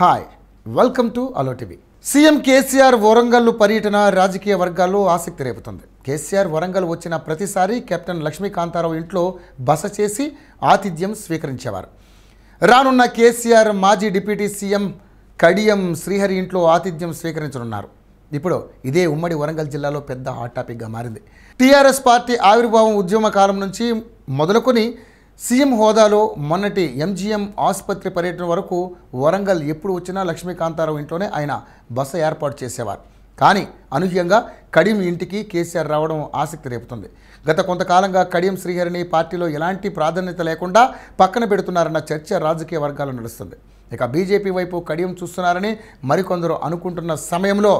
hi welcome to అలో TV CM KCR Warangal పర్యటన రాజకీయ వర్గాల్లో ఆసక్తి రేపుతుంది కేసీఆర్ వరంగల్ వచ్చిన ప్రతిసారి కెప్టెన్ లక్ష్మీకాంతారావు ఇంట్లో బస చేసి ఆతిథ్యం స్వీకరించేవారు రానున్న కేసీఆర్ మాజీ డిప్యూటీ సీఎం కడియం శ్రీహరి ఇంట్లో ఆతిథ్యం స్వీకరించనున్నారు ఇప్పుడు ఇదే ఉమ్మడి వరంగల్ జిల్లాలో పెద్ద హాట్ టాపిక్గా మారింది టీఆర్ఎస్ పార్టీ ఆవిర్భావం ఉద్యమ కాలం నుంచి మొదలుకొని సీఎం హోదాలో మొన్నటి ఎంజీఎం ఆసుపత్రి పర్యటన వరకు వరంగల్ ఎప్పుడు వచ్చినా లక్ష్మీకాంతారావు ఇంట్లోనే ఆయన బస ఏర్పాటు చేసేవారు కానీ అనూహ్యంగా కడియం ఇంటికి కేసీఆర్ రావడం ఆసక్తి రేపుతుంది గత కొంతకాలంగా కడియం శ్రీహరిని పార్టీలో ఎలాంటి ప్రాధాన్యత లేకుండా పక్కన పెడుతున్నారన్న చర్చ రాజకీయ వర్గాలు నడుస్తుంది ఇక బీజేపీ వైపు కడియం చూస్తున్నారని మరికొందరు అనుకుంటున్న సమయంలో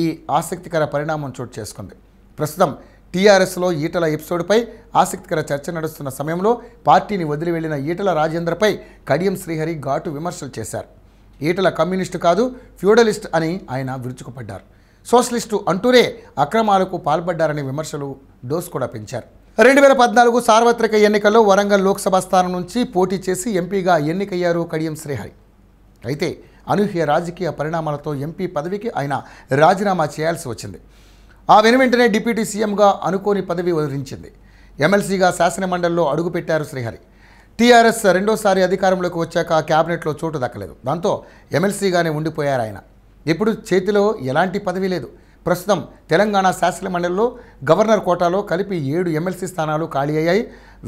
ఈ ఆసక్తికర పరిణామం చోటు చేసుకుంది ప్రస్తుతం టీఆర్ఎస్లో ఈటల ఎపిసోడ్పై ఆసక్తికర చర్చ నడుస్తున్న సమయంలో పార్టీని వదిలి వెళ్లిన ఈటల రాజేంద్రపై కడియం శ్రీహరి ఘాటు విమర్శలు చేశారు ఈటల కమ్యూనిస్టు కాదు ఫ్యూడలిస్ట్ అని ఆయన విరుచుకుపడ్డారు సోషలిస్టు అంటూనే అక్రమాలకు పాల్పడ్డారనే విమర్శలు డోస్ కూడా పెంచారు రెండు వేల పద్నాలుగు సార్వత్రిక ఎన్నికల్లో వరంగల్ లోక్సభ స్థానం నుంచి పోటీ చేసి ఎంపీగా ఎన్నికయ్యారు కడియం శ్రీహరి అయితే అనూహ్య రాజకీయ పరిణామాలతో ఎంపీ పదవికి ఆయన రాజీనామా చేయాల్సి వచ్చింది ఆ వెను వెంటనే డిప్యూటీ సీఎంగా అనుకోని పదవి వదిలించింది ఎమ్మెల్సీగా శాసనమండలిలో అడుగుపెట్టారు శ్రీహరి టీఆర్ఎస్ రెండోసారి అధికారంలోకి వచ్చాక క్యాబినెట్లో చోటు దక్కలేదు దాంతో ఎమ్మెల్సీగానే ఉండిపోయారు ఆయన ఇప్పుడు చేతిలో ఎలాంటి పదవి లేదు ప్రస్తుతం తెలంగాణ శాసనమండలిలో గవర్నర్ కోటాలో కలిపి ఏడు ఎమ్మెల్సీ స్థానాలు ఖాళీ అయ్యాయి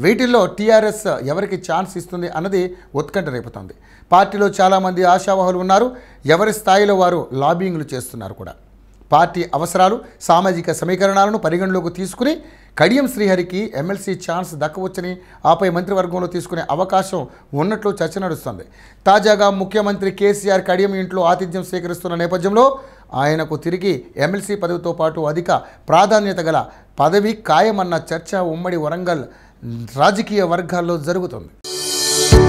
వీటిల్లో టీఆర్ఎస్ ఎవరికి ఛాన్స్ ఇస్తుంది అన్నది ఉత్కంఠ రేపుతోంది పార్టీలో చాలామంది ఆశావాహులు ఉన్నారు ఎవరి స్థాయిలో వారు లాబింగ్లు చేస్తున్నారు కూడా పార్టీ అవసరాలు సామాజిక సమీకరణాలను పరిగణలోకి తీసుకుని కడియం శ్రీహరికి ఎమ్మెల్సీ ఛాన్స్ దక్కవచ్చని ఆపై మంత్రివర్గంలో తీసుకునే అవకాశం ఉన్నట్లు చర్చ నడుస్తుంది తాజాగా ముఖ్యమంత్రి కేసీఆర్ కడియం ఇంట్లో ఆతిథ్యం స్వీకరిస్తున్న నేపథ్యంలో ఆయనకు తిరిగి ఎమ్మెల్సీ పదవితో పాటు అధిక ప్రాధాన్యత గల పదవి ఖాయమన్న చర్చ ఉమ్మడి వరంగల్ రాజకీయ వర్గాల్లో జరుగుతుంది